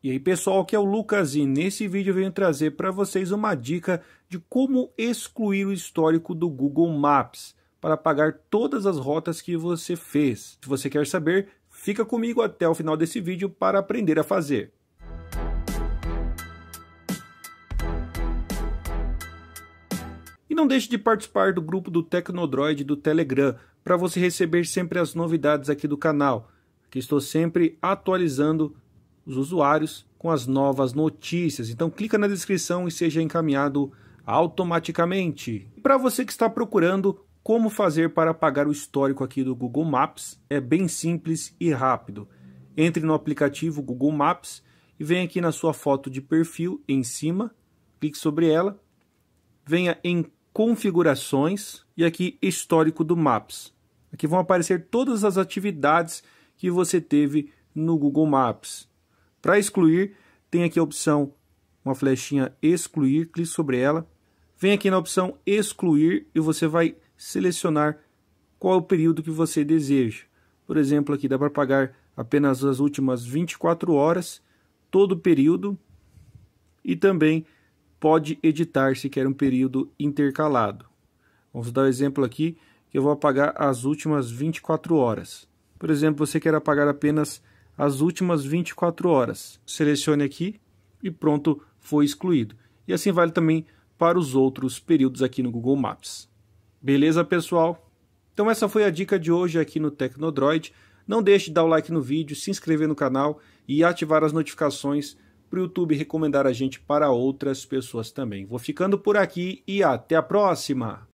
E aí pessoal, aqui é o Lucas e nesse vídeo eu venho trazer para vocês uma dica de como excluir o histórico do Google Maps para apagar todas as rotas que você fez. Se você quer saber, fica comigo até o final desse vídeo para aprender a fazer. E não deixe de participar do grupo do Tecnodroid do Telegram para você receber sempre as novidades aqui do canal, que estou sempre atualizando os usuários com as novas notícias. Então clica na descrição e seja encaminhado automaticamente. Para você que está procurando como fazer para apagar o histórico aqui do Google Maps, é bem simples e rápido. Entre no aplicativo Google Maps e venha aqui na sua foto de perfil em cima, clique sobre ela, venha em configurações e aqui histórico do Maps. Aqui vão aparecer todas as atividades que você teve no Google Maps. Para excluir, tem aqui a opção, uma flechinha excluir, clique sobre ela. Vem aqui na opção excluir e você vai selecionar qual é o período que você deseja. Por exemplo, aqui dá para pagar apenas as últimas 24 horas, todo o período e também pode editar se quer um período intercalado. Vamos dar o um exemplo aqui que eu vou apagar as últimas 24 horas. Por exemplo, você quer apagar apenas as últimas 24 horas. Selecione aqui e pronto, foi excluído. E assim vale também para os outros períodos aqui no Google Maps. Beleza, pessoal? Então essa foi a dica de hoje aqui no Tecnodroid. Não deixe de dar o like no vídeo, se inscrever no canal e ativar as notificações para o YouTube recomendar a gente para outras pessoas também. Vou ficando por aqui e até a próxima!